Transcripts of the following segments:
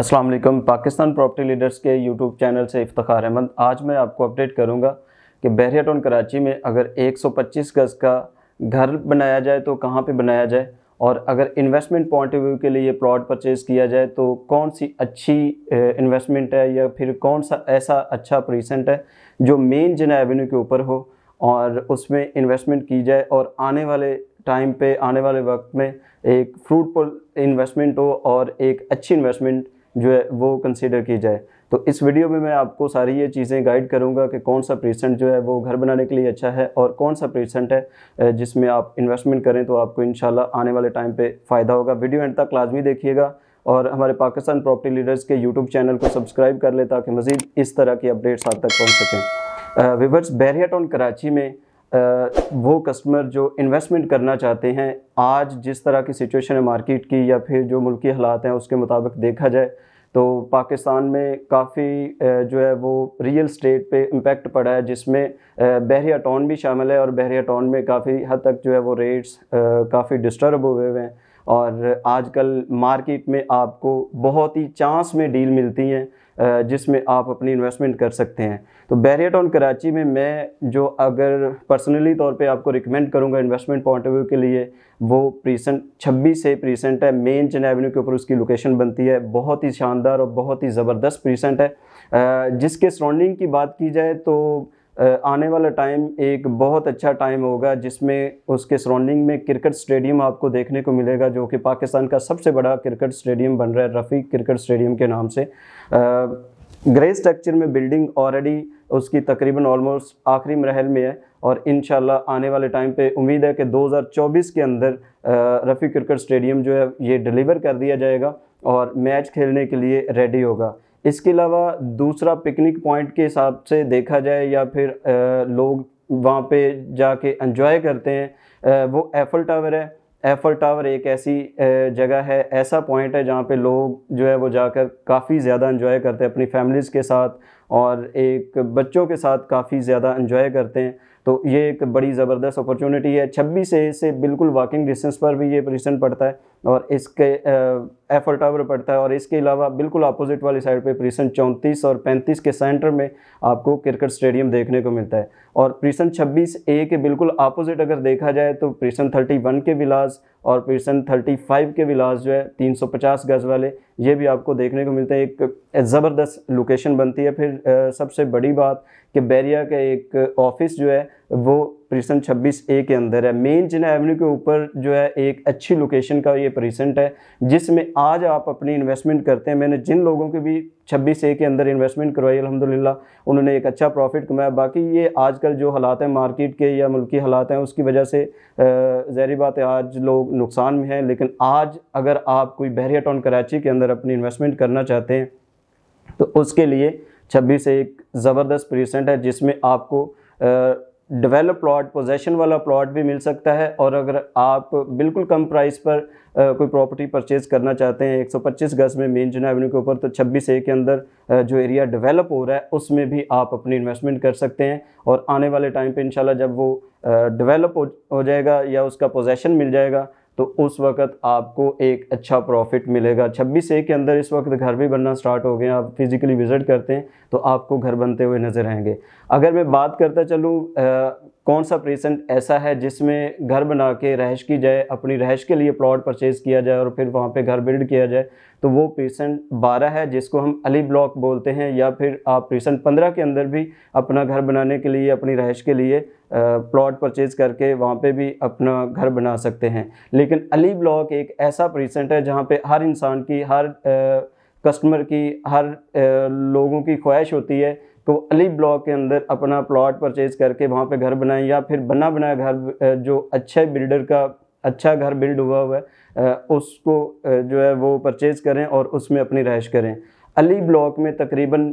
Aslam Pakistan property leaders के YouTube channel से इफ्तार अहमद आज मैं आपको अपडेट करूंगा कि बहरिया टाउन कराची में अगर 125 गज़ का घर बनाया जाए तो कहाँ पे बनाया जाए और अगर इन्वेस्टमेंट पॉइंट ऑफ व्यू के लिए प्लॉट परचेज़ किया जाए तो कौन सी अच्छी इन्वेस्टमेंट है या फिर कौन सा ऐसा अच्छा प्रीसेंट है जो मेन जना एवेन्यू के ऊपर हो और उसमें इन्वेस्टमेंट की जाए और आने वाले टाइम पे आने वाले वक्त में एक फ्रूटफुल इन्वेस्टमेंट हो और एक अच्छी इन्वेस्टमेंट जो है वो कंसिडर की जाए तो इस वीडियो में मैं आपको सारी ये चीज़ें गाइड करूंगा कि कौन सा प्रीसेंट जो है वो घर बनाने के लिए अच्छा है और कौन सा प्रीसेंट है जिसमें आप इन्वेस्टमेंट करें तो आपको इन आने वाले टाइम पर फ़ायदा होगा वीडियो एंड तक लाजमी देखिएगा और हमारे पाकिस्तान प्रॉपर्टी लीडर्स के यूट्यूब चैनल को सब्सक्राइब कर लें ताकि मज़ीद इस तरह की अपडेट्स आप तक पहुँच सकें विवर्स ऑन कराची में वो कस्टमर जो इन्वेस्टमेंट करना चाहते हैं आज जिस तरह की सिचुएशन है मार्केट की या फिर जो मुल्की हालात हैं उसके मुताबिक देखा जाए तो पाकिस्तान में काफ़ी जो है वो रियल स्टेट पे इम्पेक्ट पड़ा है जिसमें बहरिया टाउन भी शामिल है और बहरिया टाउन में काफ़ी हद तक जो है वो रेट्स काफ़ी डिस्टर्ब हुए हुए हैं और आजकल मार्केट में आपको बहुत ही चांस में डील मिलती हैं जिसमें आप अपनी इन्वेस्टमेंट कर सकते हैं तो बैरियर टाउन कराची में मैं जो अगर पर्सनली तौर पे आपको रिकमेंड करूंगा इन्वेस्टमेंट पॉइंट ऑफ व्यू के लिए वो प्रीसेंट 26 से प्रीसेंट है मेन चन एवेन्यू के ऊपर उसकी लोकेशन बनती है बहुत ही शानदार और बहुत ही ज़बरदस्त प्रीसेंट है जिसके सराउंडिंग की बात की जाए तो आने वाला टाइम एक बहुत अच्छा टाइम होगा जिसमें उसके सराउंडिंग में क्रिकेट स्टेडियम आपको देखने को मिलेगा जो कि पाकिस्तान का सबसे बड़ा क्रिकेट स्टेडियम बन रहा है रफ़ी क्रिकेट स्टेडियम के नाम से ग्रे स्ट्रक्चर में बिल्डिंग ऑलरेडी उसकी तकरीबन ऑलमोस्ट आखिरी मरहल में है और इन आने वाले टाइम पे उम्मीद है कि 2024 के अंदर रफ़ी क्रिकेट स्टेडियम जो है ये डिलीवर कर दिया जाएगा और मैच खेलने के लिए रेडी होगा इसके अलावा दूसरा पिकनिक पॉइंट के हिसाब से देखा जाए या फिर लोग वहाँ पे जाके एंजॉय करते हैं वो एफल टावर है एफल टावर एक ऐसी जगह है ऐसा पॉइंट है जहाँ पे लोग जो है वो जाकर काफ़ी ज़्यादा एंजॉय करते हैं अपनी फैमिलीज़ के साथ और एक बच्चों के साथ काफ़ी ज़्यादा एंजॉय करते हैं तो ये एक बड़ी ज़बरदस्त अपॉर्चुनिटी है छब्बीस से बिल्कुल वॉकिंग डिस्टेंस पर भी ये रिसेंट पड़ता है और इसके एफल टावर पड़ता है और इसके अलावा बिल्कुल अपोजिट वाली साइड पे प्रीसन चौंतीस और पैंतीस के सेंटर में आपको क्रिकेट स्टेडियम देखने को मिलता है और प्रीसन छब्बीस ए के बिल्कुल अपोजिट अगर देखा जाए तो प्रीसन थर्टी वन के विलास और प्रीसन थर्टी फाइव के विलास जो है तीन सौ पचास गज वाले ये भी आपको देखने को मिलते हैं एक ज़बरदस्त लोकेशन बनती है फिर सबसे बड़ी बात कि बैरिया का एक ऑफिस जो है वो परिसन 26 ए के अंदर है मेन चिन्ह एवेन्यू के ऊपर जो है एक अच्छी लोकेशन का ये प्रिसेंट है जिसमें आज आप अपनी इन्वेस्टमेंट करते हैं मैंने जिन लोगों के भी 26 ए के अंदर इन्वेस्टमेंट करवाई अलहमदिल्ला उन्होंने एक अच्छा प्रॉफिट कमाया बाकी ये आजकल जो हालात हैं मार्केट के या मुल्की हालात हैं उसकी वजह से जहरी बात है आज लोग नुकसान में हैं लेकिन आज अगर आप कोई बहरिया टाउन कराची के अंदर अपनी इन्वेस्टमेंट करना चाहते हैं तो उसके लिए छब्बीस एक ज़बरदस्त प्रीसेंट है जिसमें आपको डेवलप प्लॉट पोजेशन वाला प्लॉट भी मिल सकता है और अगर आप बिल्कुल कम प्राइस पर आ, कोई प्रॉपर्टी परचेज़ करना चाहते हैं 125 गज में मेन जना एवेन्यू के ऊपर तो 26 ए के अंदर आ, जो एरिया डेवलप हो रहा है उसमें भी आप अपनी इन्वेस्टमेंट कर सकते हैं और आने वाले टाइम पे इंशाल्लाह जब वो डेवलप हो, हो जाएगा या उसका पोजेशन मिल जाएगा तो उस वक्त आपको एक अच्छा प्रॉफिट मिलेगा छब्बीस ए के अंदर इस वक्त घर भी बनना स्टार्ट हो गए आप फिज़िकली विज़िट करते हैं तो आपको घर बनते हुए नज़र आएंगे अगर मैं बात करता चलूँ कौन सा पेशेंट ऐसा है जिसमें घर बना के रहश की जाए अपनी रहश के लिए प्लॉट परचेज़ किया जाए और फिर वहाँ पे घर बिल्ड किया जाए तो वो पेशेंट 12 है जिसको हम अली ब्लॉक बोलते हैं या फिर आप पेशेंट 15 के अंदर भी अपना घर बनाने के लिए अपनी रहश के लिए प्लॉट परचेज करके वहाँ पे भी अपना घर बना सकते हैं लेकिन अली ब्लॉक एक ऐसा प्रीसेंट है जहाँ पे हर इंसान की हर कस्टमर की हर लोगों की ख्वाहिश होती है तो अली ब्लॉक के अंदर अपना प्लॉट परचेज करके वहाँ पे घर बनाएं या फिर बना बनाया घर जो अच्छे बिल्डर का अच्छा घर बिल्ड हुआ हुआ है उसको जो है वो परचेज़ करें और उसमें अपनी रहाइश करें अली ब्लॉक में तकरीबन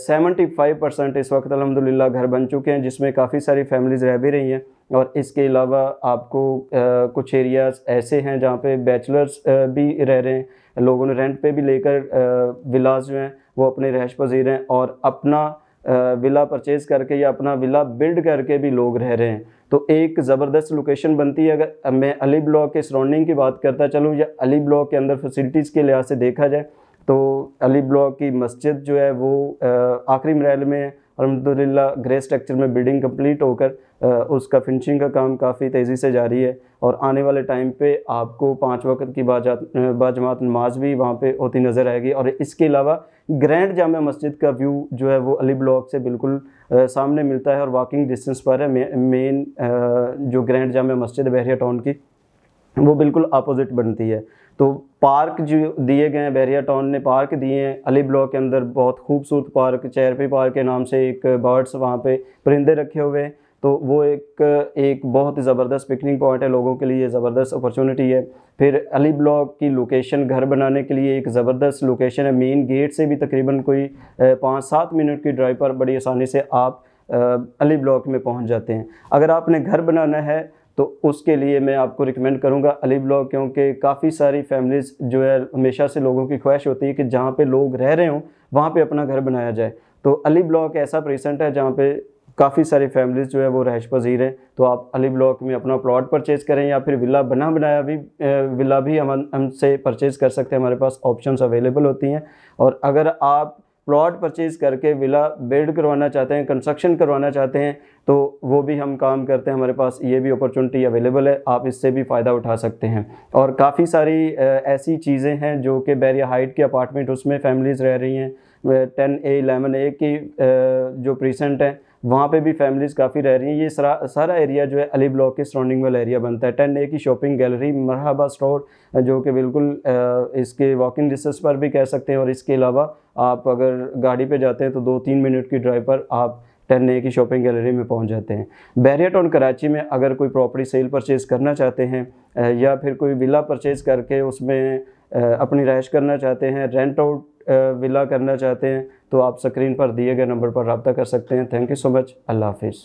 सेवेंटी फाइव परसेंट इस वक्त अलहमदिल्ला घर बन चुके हैं जिसमें काफ़ी सारी फैमिलीज़ रह भी रही हैं और इसके अलावा आपको आ, कुछ एरियाज़ ऐसे हैं जहाँ पे बैचलर्स भी रह रहे हैं लोगों ने रेंट पे भी लेकर विलाज जो हैं वो अपने रहश पजीर हैं और अपना विला परचेज करके या अपना विला बिल्ड करके भी लोग रह रहे हैं तो एक ज़बरदस्त लोकेशन बनती है अगर मैं अली ब्लॉक के सराउंडिंग की बात करता चलूँ या अली ब्लॉक के अंदर फैसिलिटीज़ के लिहाज से देखा जाए तो अली ब्लॉक की मस्जिद जो है वो आखिरी मरल में अलहमदिल्ला ग्रे स्ट्रक्चर में बिल्डिंग कंप्लीट होकर उसका फिनिशिंग का काम काफ़ी तेज़ी से जारी है और आने वाले टाइम पे आपको पांच वक्त की बाजमात नमाज भी वहाँ पे होती नज़र आएगी और इसके अलावा ग्रैंड जामा मस्जिद का व्यू जो है वो अली ब्लॉक से बिल्कुल सामने मिलता है और वॉकिंग डिस्टेंस पर है मेन जो ग्रैंड जामा मस्जिद बहरिया टाउन की वो बिल्कुल अपोजिट बनती है तो पार्क जो दिए गए हैं बहरिया टाउन ने पार्क दिए हैं अली ब्लॉक के अंदर बहुत खूबसूरत पार्क चैरपी पार्क के नाम से एक बर्ड्स वहाँ पे परिंदे रखे हुए हैं तो वो एक एक बहुत ज़बरदस्त पिकनिक पॉइंट है लोगों के लिए ज़बरदस्त अपॉर्चुनिटी है फिर अली ब्लॉक की लोकेशन घर बनाने के लिए एक ज़बरदस्त लोकेशन है मेन गेट से भी तकरीबन कोई पाँच सात मिनट की ड्राइव पर बड़ी आसानी से आप अली ब्लॉक में पहुंच जाते हैं अगर आपने घर बनाना है तो उसके लिए मैं आपको रिकमेंड करूँगा अली ब्लॉग क्योंकि काफ़ी सारी फैमिलीज़ जो है हमेशा से लोगों की ख्वाहिश होती है कि जहाँ पे लोग रह रहे हों वहाँ पे अपना घर बनाया जाए तो अली ब्लॉक ऐसा प्रेसेंट है जहाँ पे काफ़ी सारी फैमिलीज़ जो है वो रहश पजीर हैं तो आप अली ब्लॉक में अपना प्लॉट परचेज़ करें या फिर विला बना बनाया भी विला भी हम हमसे परचेज़ कर सकते हैं हमारे पास ऑप्शंस अवेलेबल होती हैं और अगर आप प्लॉट परचेज़ करके विला बिल्ड करवाना चाहते हैं कंस्ट्रक्शन करवाना चाहते हैं तो वो भी हम काम करते हैं हमारे पास ये भी अपॉर्चुनिटी अवेलेबल है आप इससे भी फ़ायदा उठा सकते हैं और काफ़ी सारी ऐसी चीज़ें हैं जो कि बैरिया हाइट के अपार्टमेंट उसमें फैमिलीज़ रह रही हैं टेन ए एलेवन ए की जो प्रीसेंट है वहाँ पे भी फैमिलीज़ काफ़ी रह रही हैं ये सारा सारा एरिया जो है अली ब्लॉक के सराउंडिंग वाला एरिया बनता है टेन ए की शॉपिंग गैलरी मरहबा स्टोर जो कि बिल्कुल इसके वॉकिंग डिस्टेंस पर भी कह सकते हैं और इसके अलावा आप अगर गाड़ी पे जाते हैं तो दो तीन मिनट की ड्राइव पर आप टेन ए की शॉपिंग गैलरी में पहुंच जाते हैं बैरियट ऑन कराची में अगर कोई प्रॉपर्टी सेल परचेज़ करना चाहते हैं या फिर कोई विला परचेज़ करके उसमें अपनी रहाइश करना चाहते हैं रेंट आउट विला करना चाहते हैं तो आप स्क्रीन पर दिए गए नंबर पर रबता कर सकते हैं थैंक यू सो मच अल्लाह हाफिज़